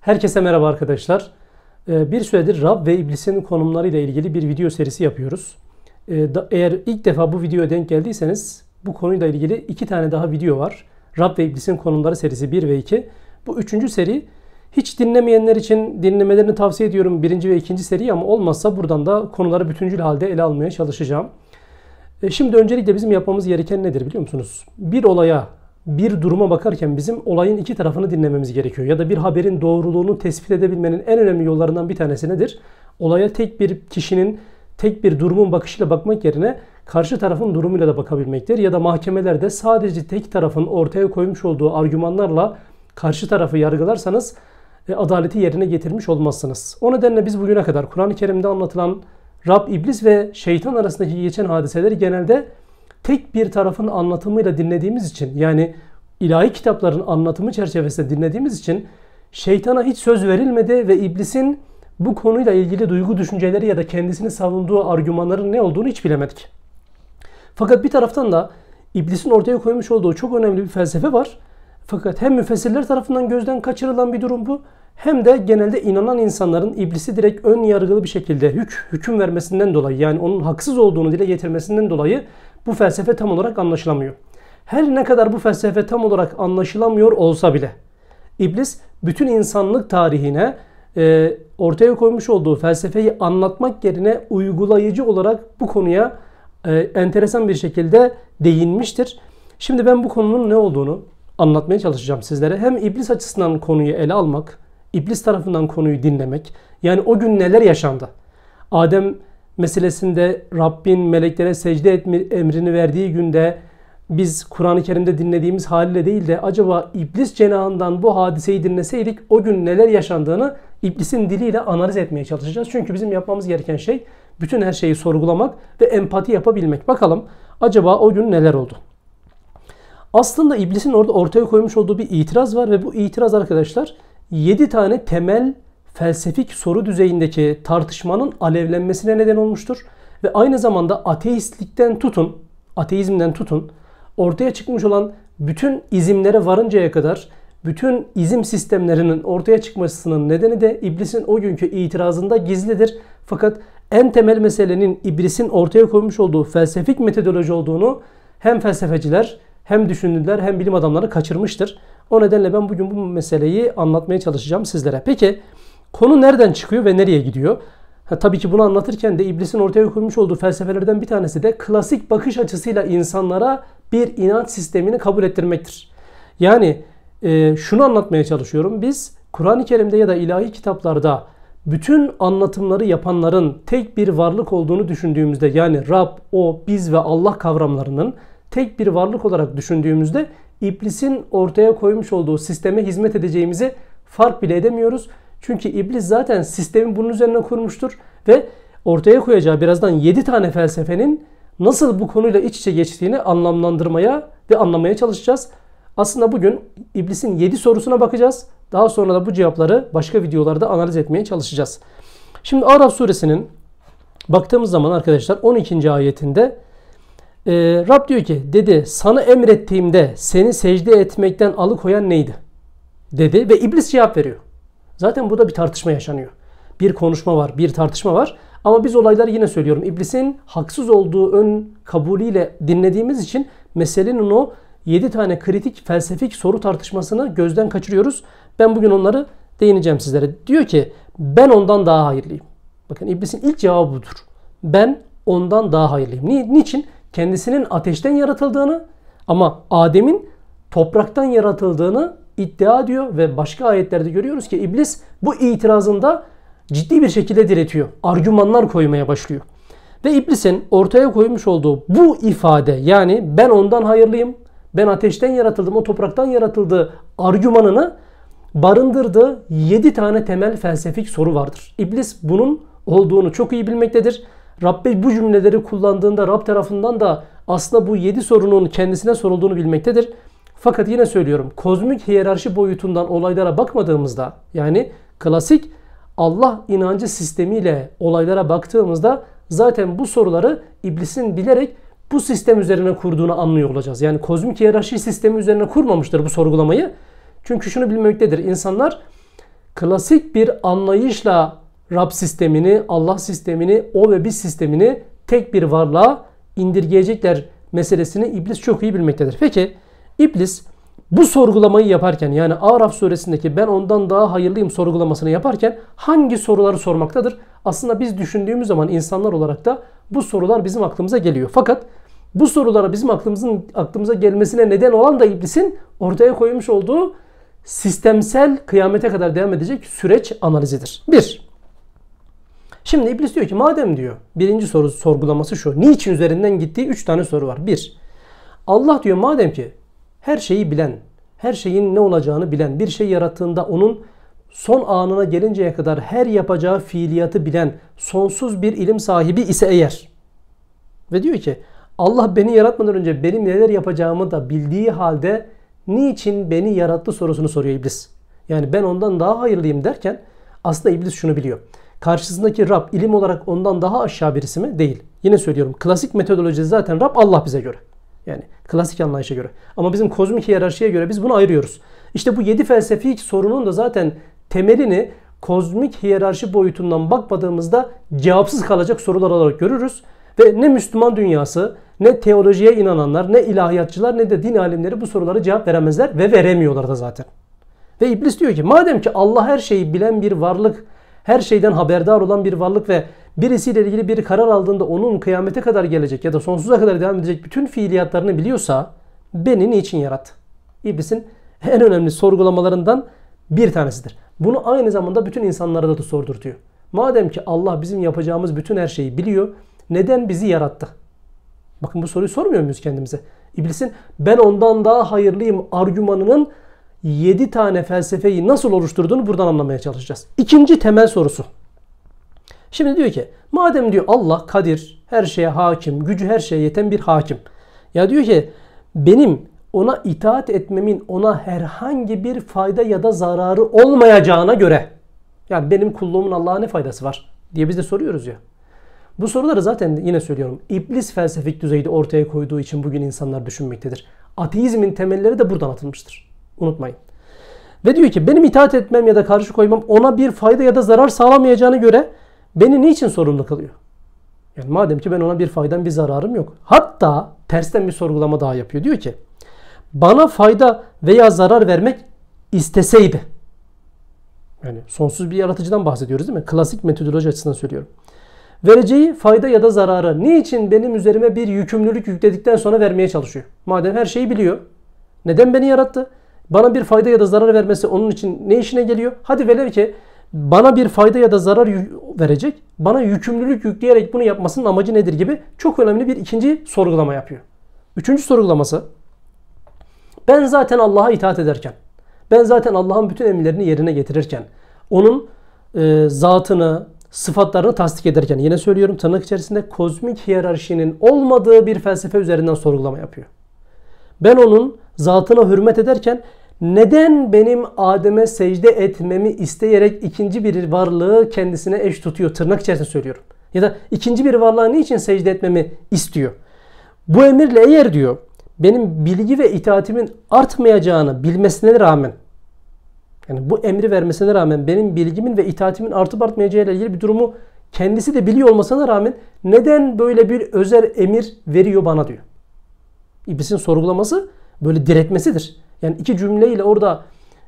Herkese merhaba arkadaşlar. Ee, bir süredir Rab ve İblis'in konumları ile ilgili bir video serisi yapıyoruz. Ee, eğer ilk defa bu videoya denk geldiyseniz bu konuyla ilgili iki tane daha video var. Rab ve İblis'in konumları serisi 1 ve 2. Bu üçüncü seri hiç dinlemeyenler için dinlemelerini tavsiye ediyorum birinci ve ikinci seri ama olmazsa buradan da konuları bütüncül halde ele almaya çalışacağım. Ee, şimdi öncelikle bizim yapmamız gereken nedir biliyor musunuz? Bir olaya bir duruma bakarken bizim olayın iki tarafını dinlememiz gerekiyor. Ya da bir haberin doğruluğunu tespit edebilmenin en önemli yollarından bir tanesi nedir? Olaya tek bir kişinin, tek bir durumun bakışıyla bakmak yerine karşı tarafın durumuyla da bakabilmektir. Ya da mahkemelerde sadece tek tarafın ortaya koymuş olduğu argümanlarla karşı tarafı yargılarsanız e, adaleti yerine getirmiş olmazsınız. O nedenle biz bugüne kadar Kur'an-ı Kerim'de anlatılan Rab, iblis ve şeytan arasındaki geçen hadiseleri genelde tek bir tarafın anlatımıyla dinlediğimiz için yani ilahi kitapların anlatımı çerçevesinde dinlediğimiz için şeytana hiç söz verilmedi ve iblisin bu konuyla ilgili duygu düşünceleri ya da kendisini savunduğu argümanların ne olduğunu hiç bilemedik. Fakat bir taraftan da iblisin ortaya koymuş olduğu çok önemli bir felsefe var. Fakat hem müfessirler tarafından gözden kaçırılan bir durum bu hem de genelde inanan insanların iblisi direkt ön yargılı bir şekilde hük, hüküm vermesinden dolayı yani onun haksız olduğunu dile getirmesinden dolayı bu felsefe tam olarak anlaşılamıyor. Her ne kadar bu felsefe tam olarak anlaşılamıyor olsa bile İblis bütün insanlık tarihine e, ortaya koymuş olduğu felsefeyi anlatmak yerine uygulayıcı olarak bu konuya e, enteresan bir şekilde değinmiştir. Şimdi ben bu konunun ne olduğunu anlatmaya çalışacağım sizlere. Hem iblis açısından konuyu ele almak, iblis tarafından konuyu dinlemek. Yani o gün neler yaşandı? Adem meselesinde Rabbin meleklere secde etme emrini verdiği günde biz Kur'an-ı Kerim'de dinlediğimiz haliyle değil de acaba iblis cenahından bu hadiseyi dinleseydik o gün neler yaşandığını iblisin diliyle analiz etmeye çalışacağız. Çünkü bizim yapmamız gereken şey bütün her şeyi sorgulamak ve empati yapabilmek. Bakalım acaba o gün neler oldu? Aslında iblisin orada ortaya koymuş olduğu bir itiraz var ve bu itiraz arkadaşlar 7 tane temel felsefik soru düzeyindeki tartışmanın alevlenmesine neden olmuştur ve aynı zamanda ateistlikten tutun, ateizmden tutun ortaya çıkmış olan bütün izimlere varıncaya kadar bütün izim sistemlerinin ortaya çıkmasının nedeni de iblisin o günkü itirazında gizlidir. Fakat en temel meselenin iblisin ortaya koymuş olduğu felsefik metodoloji olduğunu hem felsefeciler hem düşünürler hem bilim adamları kaçırmıştır. O nedenle ben bugün bu meseleyi anlatmaya çalışacağım sizlere. Peki Konu nereden çıkıyor ve nereye gidiyor? Ha, tabii ki bunu anlatırken de iblisin ortaya koymuş olduğu felsefelerden bir tanesi de klasik bakış açısıyla insanlara bir inanç sistemini kabul ettirmektir. Yani e, şunu anlatmaya çalışıyorum. Biz Kur'an-ı Kerim'de ya da ilahi kitaplarda bütün anlatımları yapanların tek bir varlık olduğunu düşündüğümüzde yani Rab, o, biz ve Allah kavramlarının tek bir varlık olarak düşündüğümüzde iblisin ortaya koymuş olduğu sisteme hizmet edeceğimizi fark bile edemiyoruz çünkü iblis zaten sistemi bunun üzerine kurmuştur ve ortaya koyacağı birazdan 7 tane felsefenin nasıl bu konuyla iç içe geçtiğini anlamlandırmaya ve anlamaya çalışacağız. Aslında bugün iblisin 7 sorusuna bakacağız. Daha sonra da bu cevapları başka videolarda analiz etmeye çalışacağız. Şimdi Araf suresinin baktığımız zaman arkadaşlar 12. ayetinde e, Rab diyor ki dedi sana emrettiğimde seni secde etmekten alıkoyan neydi? Dedi ve iblis cevap veriyor. Zaten bu da bir tartışma yaşanıyor. Bir konuşma var, bir tartışma var. Ama biz olayları yine söylüyorum. İblisin haksız olduğu ön kabulüyle dinlediğimiz için meselenin o 7 tane kritik felsefik soru tartışmasını gözden kaçırıyoruz. Ben bugün onları değineceğim sizlere. Diyor ki ben ondan daha hayırlıyım. Bakın iblisin ilk cevabı budur. Ben ondan daha hayırlıyım. niçin? Kendisinin ateşten yaratıldığını ama Adem'in topraktan yaratıldığını iddia diyor ve başka ayetlerde görüyoruz ki iblis bu itirazında ciddi bir şekilde diretiyor. Argümanlar koymaya başlıyor. Ve iblisin ortaya koymuş olduğu bu ifade yani ben ondan hayırlıyım, ben ateşten yaratıldım, o topraktan yaratıldı argümanını barındırdığı 7 tane temel felsefik soru vardır. İblis bunun olduğunu çok iyi bilmektedir. Rabbi bu cümleleri kullandığında Rab tarafından da aslında bu 7 sorunun kendisine sorulduğunu bilmektedir. Fakat yine söylüyorum kozmik hiyerarşi boyutundan olaylara bakmadığımızda yani klasik Allah inancı sistemiyle olaylara baktığımızda zaten bu soruları iblisin bilerek bu sistem üzerine kurduğunu anlıyor olacağız. Yani kozmik hiyerarşi sistemi üzerine kurmamıştır bu sorgulamayı. Çünkü şunu bilmektedir. insanlar klasik bir anlayışla Rab sistemini, Allah sistemini, o ve biz sistemini tek bir varlığa indirgeyecekler meselesini iblis çok iyi bilmektedir. Peki İblis bu sorgulamayı yaparken yani Araf suresindeki ben ondan daha hayırlıyım sorgulamasını yaparken hangi soruları sormaktadır? Aslında biz düşündüğümüz zaman insanlar olarak da bu sorular bizim aklımıza geliyor. Fakat bu sorulara bizim aklımızın aklımıza gelmesine neden olan da iblisin ortaya koymuş olduğu sistemsel kıyamete kadar devam edecek süreç analizidir. Bir. Şimdi iblis diyor ki madem diyor birinci soru sorgulaması şu. Niçin üzerinden gittiği üç tane soru var. Bir. Allah diyor madem ki her şeyi bilen, her şeyin ne olacağını bilen, bir şey yarattığında onun son anına gelinceye kadar her yapacağı fiiliyatı bilen sonsuz bir ilim sahibi ise eğer ve diyor ki Allah beni yaratmadan önce benim neler yapacağımı da bildiği halde niçin beni yarattı sorusunu soruyor iblis. Yani ben ondan daha hayırlıyım derken aslında iblis şunu biliyor. Karşısındaki Rab ilim olarak ondan daha aşağı birisi mi? Değil. Yine söylüyorum klasik metodoloji zaten Rab Allah bize göre. Yani klasik anlayışa göre. Ama bizim kozmik hiyerarşiye göre biz bunu ayırıyoruz. İşte bu yedi felsefi sorunun da zaten temelini kozmik hiyerarşi boyutundan bakmadığımızda cevapsız kalacak sorular olarak görürüz. Ve ne Müslüman dünyası, ne teolojiye inananlar, ne ilahiyatçılar, ne de din alimleri bu sorulara cevap veremezler ve veremiyorlar da zaten. Ve iblis diyor ki madem ki Allah her şeyi bilen bir varlık her şeyden haberdar olan bir varlık ve birisiyle ilgili bir karar aldığında onun kıyamete kadar gelecek ya da sonsuza kadar devam edecek bütün fiiliyatlarını biliyorsa beni niçin yarattı? İblisin en önemli sorgulamalarından bir tanesidir. Bunu aynı zamanda bütün insanlara da, da sordurtuyor. Madem ki Allah bizim yapacağımız bütün her şeyi biliyor, neden bizi yarattı? Bakın bu soruyu sormuyor muyuz kendimize? İblisin ben ondan daha hayırlıyım argümanının 7 tane felsefeyi nasıl oluşturduğunu buradan anlamaya çalışacağız. İkinci temel sorusu. Şimdi diyor ki madem diyor Allah kadir, her şeye hakim, gücü her şeye yeten bir hakim. Ya diyor ki benim ona itaat etmemin ona herhangi bir fayda ya da zararı olmayacağına göre yani benim kulluğumun Allah'a ne faydası var diye biz de soruyoruz ya. Bu soruları zaten yine söylüyorum. İblis felsefik düzeyde ortaya koyduğu için bugün insanlar düşünmektedir. Ateizmin temelleri de buradan atılmıştır. Unutmayın. Ve diyor ki benim itaat etmem ya da karşı koymam ona bir fayda ya da zarar sağlamayacağını göre beni niçin sorumlu kılıyor? Yani madem ki ben ona bir faydan bir zararım yok. Hatta tersten bir sorgulama daha yapıyor. Diyor ki bana fayda veya zarar vermek isteseydi. Yani sonsuz bir yaratıcıdan bahsediyoruz değil mi? Klasik metodoloji açısından söylüyorum. Vereceği fayda ya da zararı niçin benim üzerime bir yükümlülük yükledikten sonra vermeye çalışıyor? Madem her şeyi biliyor. Neden beni yarattı? Bana bir fayda ya da zarar vermesi onun için ne işine geliyor? Hadi velev ki bana bir fayda ya da zarar verecek, bana yükümlülük yükleyerek bunu yapmasının amacı nedir gibi çok önemli bir ikinci sorgulama yapıyor. Üçüncü sorgulaması, ben zaten Allah'a itaat ederken, ben zaten Allah'ın bütün emirlerini yerine getirirken, onun e, zatını, sıfatlarını tasdik ederken, yine söylüyorum tırnak içerisinde kozmik hiyerarşinin olmadığı bir felsefe üzerinden sorgulama yapıyor. Ben onun zatına hürmet ederken neden benim Adem'e secde etmemi isteyerek ikinci bir varlığı kendisine eş tutuyor? Tırnak içerisinde söylüyorum. Ya da ikinci bir varlığa niçin secde etmemi istiyor? Bu emirle eğer diyor benim bilgi ve itaatimin artmayacağını bilmesine rağmen yani bu emri vermesine rağmen benim bilgimin ve itaatimin artıp artmayacağı ile ilgili bir durumu kendisi de biliyor olmasına rağmen neden böyle bir özel emir veriyor bana diyor. İblisin sorgulaması böyle diretmesidir. Yani iki cümleyle orada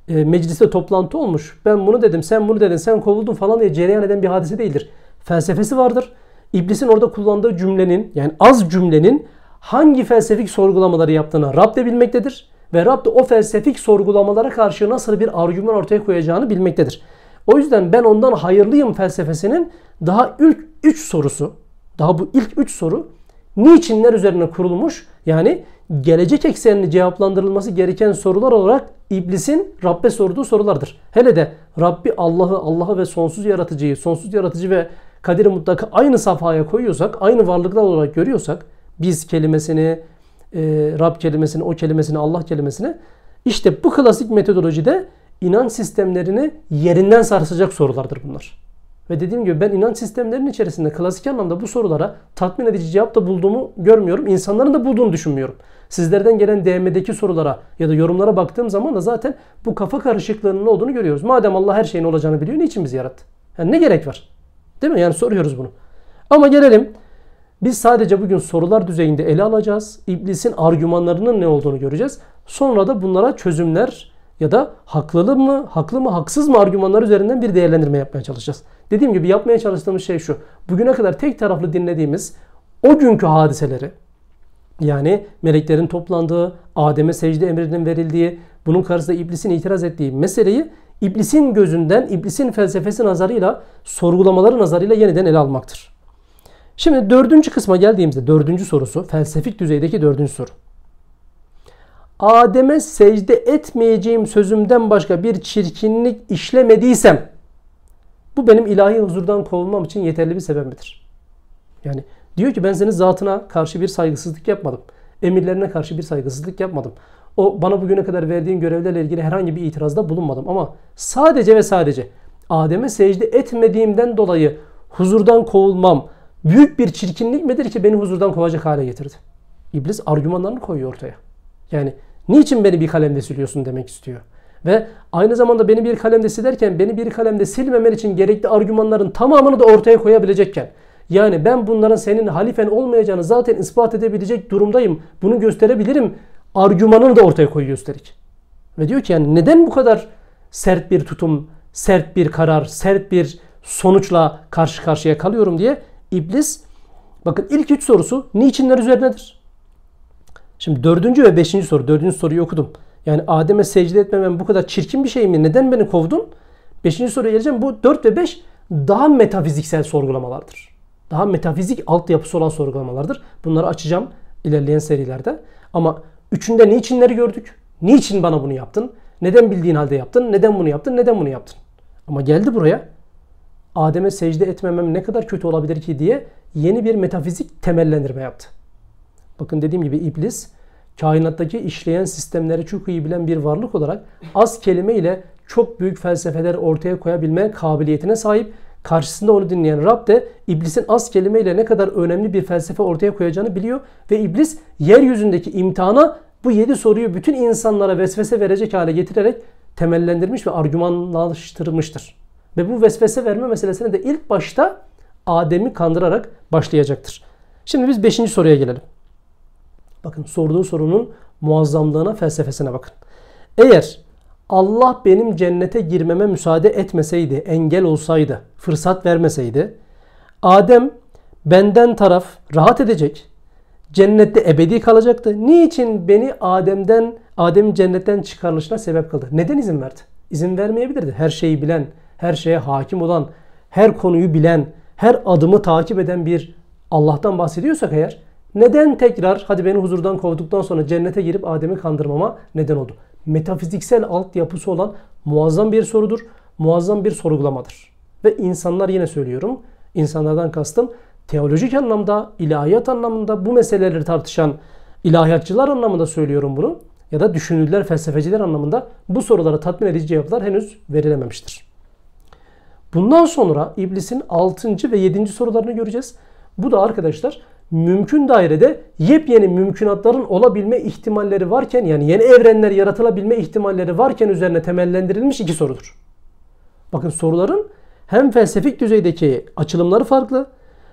e, mecliste toplantı olmuş. Ben bunu dedim, sen bunu dedin, sen kovuldun falan diye cereyan eden bir hadise değildir. Felsefesi vardır. İblisin orada kullandığı cümlenin yani az cümlenin hangi felsefik sorgulamaları yaptığını Rab de bilmektedir. Ve Rab da o felsefik sorgulamalara karşı nasıl bir argüman ortaya koyacağını bilmektedir. O yüzden ben ondan hayırlıyım felsefesinin daha ilk 3 sorusu, daha bu ilk 3 soru niçinler üzerine kurulmuş yani gelecek eksenli cevaplandırılması gereken sorular olarak iblisin Rabbe sorduğu sorulardır. Hele de Rabbi Allah'ı, Allah'ı ve sonsuz yaratıcıyı, sonsuz yaratıcı ve kaderi mutlaka aynı safhaya koyuyorsak, aynı varlıklar olarak görüyorsak biz kelimesini, e, Rab kelimesini, o kelimesini, Allah kelimesini işte bu klasik metodolojide inanç sistemlerini yerinden sarsacak sorulardır bunlar. Ve dediğim gibi ben inanç sistemlerinin içerisinde klasik anlamda bu sorulara tatmin edici cevap da bulduğumu görmüyorum. İnsanların da bulduğunu düşünmüyorum. Sizlerden gelen DM'deki sorulara ya da yorumlara baktığım zaman da zaten bu kafa karışıklığının olduğunu görüyoruz. Madem Allah her şeyin olacağını biliyor niçin bizi yarattı? Yani ne gerek var? Değil mi? Yani soruyoruz bunu. Ama gelelim biz sadece bugün sorular düzeyinde ele alacağız. İblisin argümanlarının ne olduğunu göreceğiz. Sonra da bunlara çözümler ya da haklı mı, haklı mı, haksız mı argümanlar üzerinden bir değerlendirme yapmaya çalışacağız. Dediğim gibi yapmaya çalıştığımız şey şu. Bugüne kadar tek taraflı dinlediğimiz o günkü hadiseleri yani meleklerin toplandığı, Adem'e secde emrinin verildiği, bunun karşısında iblisin itiraz ettiği meseleyi iblisin gözünden, iblisin felsefesi nazarıyla, sorgulamaları nazarıyla yeniden ele almaktır. Şimdi dördüncü kısma geldiğimizde dördüncü sorusu, felsefik düzeydeki dördüncü soru. Adem'e secde etmeyeceğim sözümden başka bir çirkinlik işlemediysem bu benim ilahi huzurdan kovulmam için yeterli bir sebep midir? Yani diyor ki ben senin zatına karşı bir saygısızlık yapmadım. Emirlerine karşı bir saygısızlık yapmadım. O bana bugüne kadar verdiğin görevlerle ilgili herhangi bir itirazda bulunmadım ama sadece ve sadece Adem'e secde etmediğimden dolayı huzurdan kovulmam büyük bir çirkinlik midir ki beni huzurdan kovacak hale getirdi? İblis argümanlarını koyuyor ortaya. Yani niçin beni bir kalemde siliyorsun demek istiyor. Ve aynı zamanda beni bir kalemde silerken beni bir kalemde silmemen için gerekli argümanların tamamını da ortaya koyabilecekken yani ben bunların senin halifen olmayacağını zaten ispat edebilecek durumdayım. Bunu gösterebilirim. Argümanını da ortaya koyuyor üstelik. Ve diyor ki yani neden bu kadar sert bir tutum, sert bir karar, sert bir sonuçla karşı karşıya kalıyorum diye iblis bakın ilk üç sorusu niçinler üzerinedir. Şimdi dördüncü ve beşinci soru. Dördüncü soruyu okudum. Yani Adem'e secde etmemem bu kadar çirkin bir şey mi? Neden beni kovdun? Beşinci soruya geleceğim. Bu 4 ve 5 daha metafiziksel sorgulamalardır. Daha metafizik altyapısı olan sorgulamalardır. Bunları açacağım ilerleyen serilerde. Ama üçünde niçinleri gördük. Niçin bana bunu yaptın? Neden bildiğin halde yaptın? Neden bunu yaptın? Neden bunu yaptın? Ama geldi buraya. Adem'e secde etmemem ne kadar kötü olabilir ki diye yeni bir metafizik temellendirme yaptı. Bakın dediğim gibi iblis kainattaki işleyen sistemleri çok iyi bilen bir varlık olarak az kelime ile çok büyük felsefeler ortaya koyabilme kabiliyetine sahip. Karşısında onu dinleyen Rab de iblisin az kelime ile ne kadar önemli bir felsefe ortaya koyacağını biliyor ve iblis yeryüzündeki imtihana bu yedi soruyu bütün insanlara vesvese verecek hale getirerek temellendirmiş ve argümanlaştırmıştır. Ve bu vesvese verme meselesine de ilk başta Adem'i kandırarak başlayacaktır. Şimdi biz beşinci soruya gelelim. Bakın sorduğu sorunun muazzamlığına, felsefesine bakın. Eğer Allah benim cennete girmeme müsaade etmeseydi, engel olsaydı, fırsat vermeseydi, Adem benden taraf rahat edecek, cennette ebedi kalacaktı. Niçin beni Adem'den, Adem cennetten çıkarılışına sebep kıldı? Neden izin verdi? İzin vermeyebilirdi. Her şeyi bilen, her şeye hakim olan, her konuyu bilen, her adımı takip eden bir Allah'tan bahsediyorsak eğer, neden tekrar hadi beni huzurdan kovduktan sonra cennete girip Adem'i kandırmama neden oldu? Metafiziksel altyapısı olan muazzam bir sorudur. Muazzam bir sorgulamadır. Ve insanlar yine söylüyorum. insanlardan kastım teolojik anlamda, ilahiyat anlamında bu meseleleri tartışan ilahiyatçılar anlamında söylüyorum bunu. Ya da düşünürler, felsefeciler anlamında bu sorulara tatmin edici cevaplar henüz verilememiştir. Bundan sonra iblisin 6. ve 7. sorularını göreceğiz. Bu da arkadaşlar mümkün dairede yepyeni mümkünatların olabilme ihtimalleri varken yani yeni evrenler yaratılabilme ihtimalleri varken üzerine temellendirilmiş iki sorudur. Bakın soruların hem felsefik düzeydeki açılımları farklı,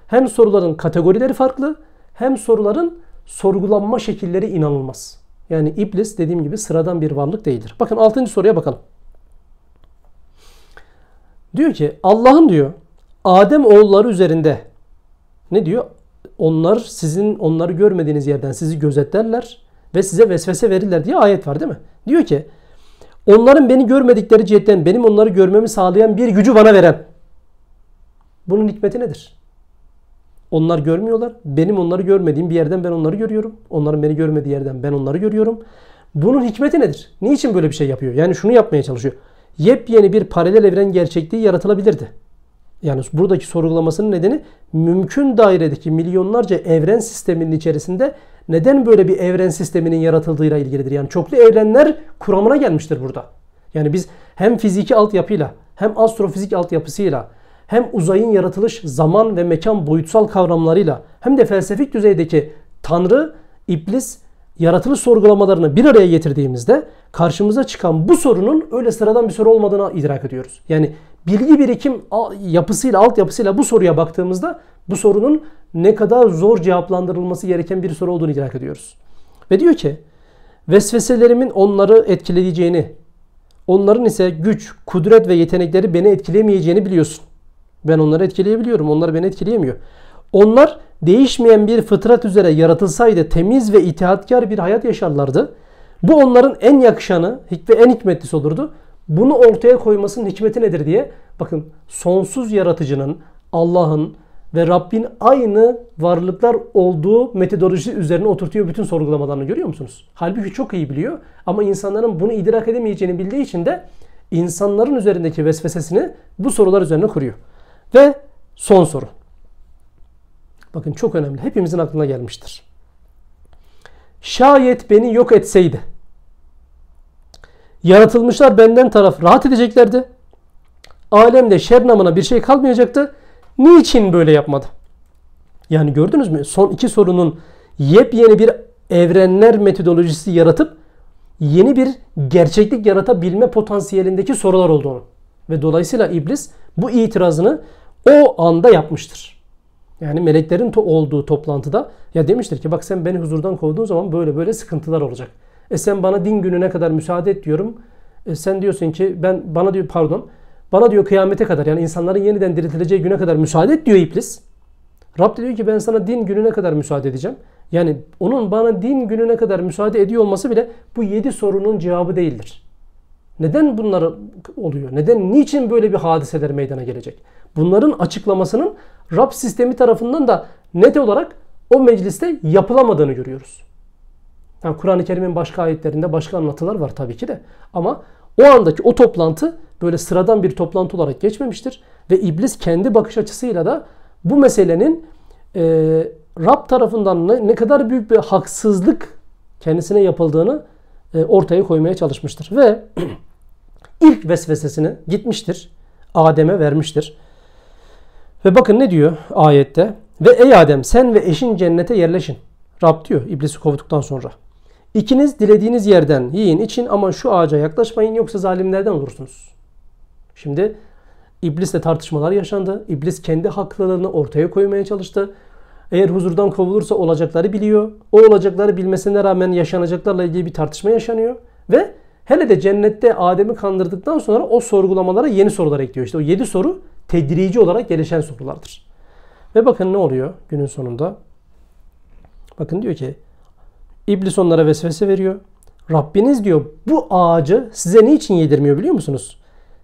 hem soruların kategorileri farklı, hem soruların sorgulanma şekilleri inanılmaz. Yani iblis dediğim gibi sıradan bir varlık değildir. Bakın 6. soruya bakalım. Diyor ki Allah'ın diyor Adem oğulları üzerinde ne diyor? Onlar sizin onları görmediğiniz yerden sizi gözetlerler ve size vesvese verirler diye ayet var değil mi? Diyor ki onların beni görmedikleri cihetten benim onları görmemi sağlayan bir gücü bana veren. Bunun hikmeti nedir? Onlar görmüyorlar. Benim onları görmediğim bir yerden ben onları görüyorum. Onların beni görmediği yerden ben onları görüyorum. Bunun hikmeti nedir? Niçin böyle bir şey yapıyor? Yani şunu yapmaya çalışıyor. Yepyeni bir paralel evren gerçekliği yaratılabilirdi yani buradaki sorgulamasının nedeni mümkün dairedeki milyonlarca evren sisteminin içerisinde neden böyle bir evren sisteminin yaratıldığıyla ilgilidir. Yani çoklu evrenler kuramına gelmiştir burada. Yani biz hem fiziki altyapıyla hem astrofizik altyapısıyla hem uzayın yaratılış zaman ve mekan boyutsal kavramlarıyla hem de felsefik düzeydeki tanrı, iblis, yaratılış sorgulamalarını bir araya getirdiğimizde karşımıza çıkan bu sorunun öyle sıradan bir soru olmadığını idrak ediyoruz. Yani bilgi birikim yapısıyla, altyapısıyla bu soruya baktığımızda bu sorunun ne kadar zor cevaplandırılması gereken bir soru olduğunu idrak ediyoruz. Ve diyor ki vesveselerimin onları etkileyeceğini, onların ise güç, kudret ve yetenekleri beni etkilemeyeceğini biliyorsun. Ben onları etkileyebiliyorum, onlar beni etkileyemiyor. Onlar değişmeyen bir fıtrat üzere yaratılsaydı temiz ve itaatkar bir hayat yaşarlardı. Bu onların en yakışanı ve en hikmetlisi olurdu bunu ortaya koymasının hikmeti nedir diye bakın sonsuz yaratıcının Allah'ın ve Rabbin aynı varlıklar olduğu metodoloji üzerine oturtuyor bütün sorgulamalarını görüyor musunuz? Halbuki çok iyi biliyor ama insanların bunu idrak edemeyeceğini bildiği için de insanların üzerindeki vesvesesini bu sorular üzerine kuruyor. Ve son soru. Bakın çok önemli. Hepimizin aklına gelmiştir. Şayet beni yok etseydi Yaratılmışlar benden taraf rahat edeceklerdi. Alemde şer bir şey kalmayacaktı. Niçin böyle yapmadı? Yani gördünüz mü? Son iki sorunun yepyeni bir evrenler metodolojisi yaratıp yeni bir gerçeklik yaratabilme potansiyelindeki sorular olduğunu. Ve dolayısıyla iblis bu itirazını o anda yapmıştır. Yani meleklerin to olduğu toplantıda ya demiştir ki bak sen beni huzurdan kovduğun zaman böyle böyle sıkıntılar olacak. E sen bana din gününe kadar müsaade et diyorum. E sen diyorsun ki ben bana diyor pardon. Bana diyor kıyamete kadar yani insanların yeniden diriltileceği güne kadar müsaade et diyor iblis. Rab diyor ki ben sana din gününe kadar müsaade edeceğim. Yani onun bana din gününe kadar müsaade ediyor olması bile bu yedi sorunun cevabı değildir. Neden bunlar oluyor? Neden, niçin böyle bir hadiseler meydana gelecek? Bunların açıklamasının Rab sistemi tarafından da net olarak o mecliste yapılamadığını görüyoruz. Yani Kur'an-ı Kerim'in başka ayetlerinde başka anlatılar var tabii ki de. Ama o andaki o toplantı böyle sıradan bir toplantı olarak geçmemiştir. Ve iblis kendi bakış açısıyla da bu meselenin e, Rab tarafından ne, ne kadar büyük bir haksızlık kendisine yapıldığını e, ortaya koymaya çalışmıştır. Ve ilk vesvesesini gitmiştir. Adem'e vermiştir. Ve bakın ne diyor ayette? Ve ey Adem sen ve eşin cennete yerleşin. Rab diyor iblisi kovduktan sonra. İkiniz dilediğiniz yerden yiyin için ama şu ağaca yaklaşmayın yoksa zalimlerden olursunuz. Şimdi iblisle tartışmalar yaşandı. İblis kendi haklılığını ortaya koymaya çalıştı. Eğer huzurdan kovulursa olacakları biliyor. O olacakları bilmesine rağmen yaşanacaklarla ilgili bir tartışma yaşanıyor. Ve hele de cennette Adem'i kandırdıktan sonra o sorgulamalara yeni sorular ekliyor. İşte o yedi soru tedirici olarak gelişen sorulardır. Ve bakın ne oluyor günün sonunda? Bakın diyor ki İblis onlara vesvese veriyor. Rabbiniz diyor bu ağacı size niçin yedirmiyor biliyor musunuz?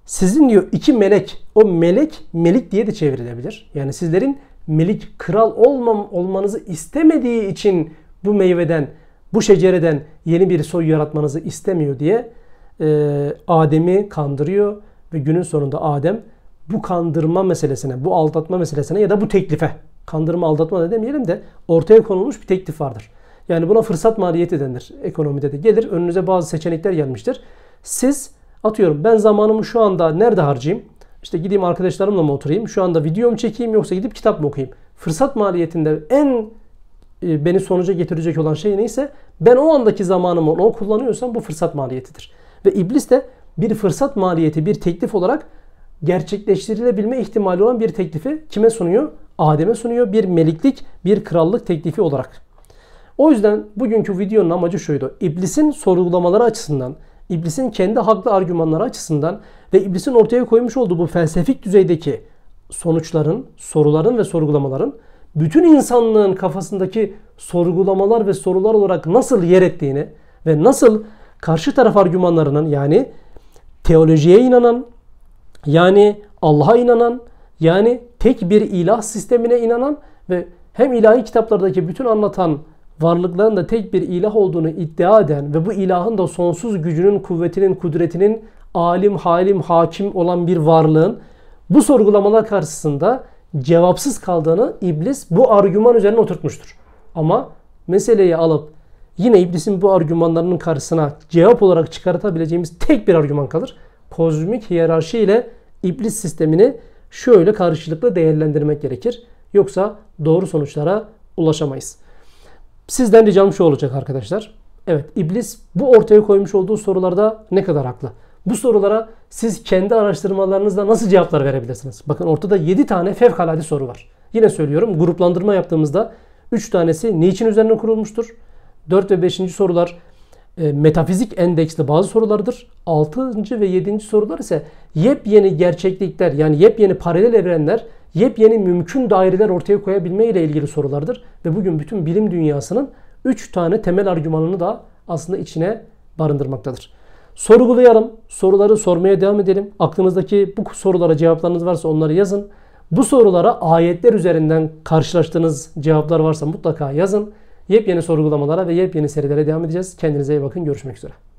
Sizin diyor iki melek, o melek melik diye de çevrilebilir. Yani sizlerin melik, kral olmam, olmanızı istemediği için bu meyveden, bu şecereden yeni bir soy yaratmanızı istemiyor diye e, Adem'i kandırıyor. Ve günün sonunda Adem bu kandırma meselesine, bu aldatma meselesine ya da bu teklife, kandırma aldatma da demeyelim de ortaya konulmuş bir teklif vardır. Yani buna fırsat maliyeti denir ekonomide de. Gelir önünüze bazı seçenekler gelmiştir. Siz atıyorum ben zamanımı şu anda nerede harcayayım? İşte gideyim arkadaşlarımla mı oturayım? Şu anda video mu çekeyim yoksa gidip kitap mı okuyayım? Fırsat maliyetinde en e, beni sonuca getirecek olan şey neyse ben o andaki zamanımı onu kullanıyorsam bu fırsat maliyetidir. Ve iblis de bir fırsat maliyeti bir teklif olarak gerçekleştirilebilme ihtimali olan bir teklifi kime sunuyor? Adem'e sunuyor bir meliklik, bir krallık teklifi olarak. O yüzden bugünkü videonun amacı şuydu. İblisin sorgulamaları açısından, iblisin kendi haklı argümanları açısından ve iblisin ortaya koymuş olduğu bu felsefik düzeydeki sonuçların, soruların ve sorgulamaların bütün insanlığın kafasındaki sorgulamalar ve sorular olarak nasıl yer ettiğini ve nasıl karşı taraf argümanlarının yani teolojiye inanan, yani Allah'a inanan, yani tek bir ilah sistemine inanan ve hem ilahi kitaplardaki bütün anlatan varlıkların da tek bir ilah olduğunu iddia eden ve bu ilahın da sonsuz gücünün, kuvvetinin, kudretinin alim, halim, hakim olan bir varlığın bu sorgulamalar karşısında cevapsız kaldığını iblis bu argüman üzerine oturtmuştur. Ama meseleyi alıp yine iblisin bu argümanlarının karşısına cevap olarak çıkartabileceğimiz tek bir argüman kalır. Kozmik hiyerarşi ile iblis sistemini şöyle karşılıklı değerlendirmek gerekir. Yoksa doğru sonuçlara ulaşamayız. Sizden ricam şu olacak arkadaşlar. Evet iblis bu ortaya koymuş olduğu sorularda ne kadar haklı? Bu sorulara siz kendi araştırmalarınızla nasıl cevaplar verebilirsiniz? Bakın ortada 7 tane fevkalade soru var. Yine söylüyorum gruplandırma yaptığımızda 3 tanesi niçin üzerine kurulmuştur? 4 ve 5. sorular e, metafizik endeksli bazı sorulardır. 6. ve 7. sorular ise yepyeni gerçeklikler yani yepyeni paralel evrenler yepyeni mümkün daireler ortaya koyabilme ile ilgili sorulardır. Ve bugün bütün bilim dünyasının 3 tane temel argümanını da aslında içine barındırmaktadır. Sorgulayalım, soruları sormaya devam edelim. Aklınızdaki bu sorulara cevaplarınız varsa onları yazın. Bu sorulara ayetler üzerinden karşılaştığınız cevaplar varsa mutlaka yazın. Yepyeni sorgulamalara ve yepyeni serilere devam edeceğiz. Kendinize iyi bakın. Görüşmek üzere.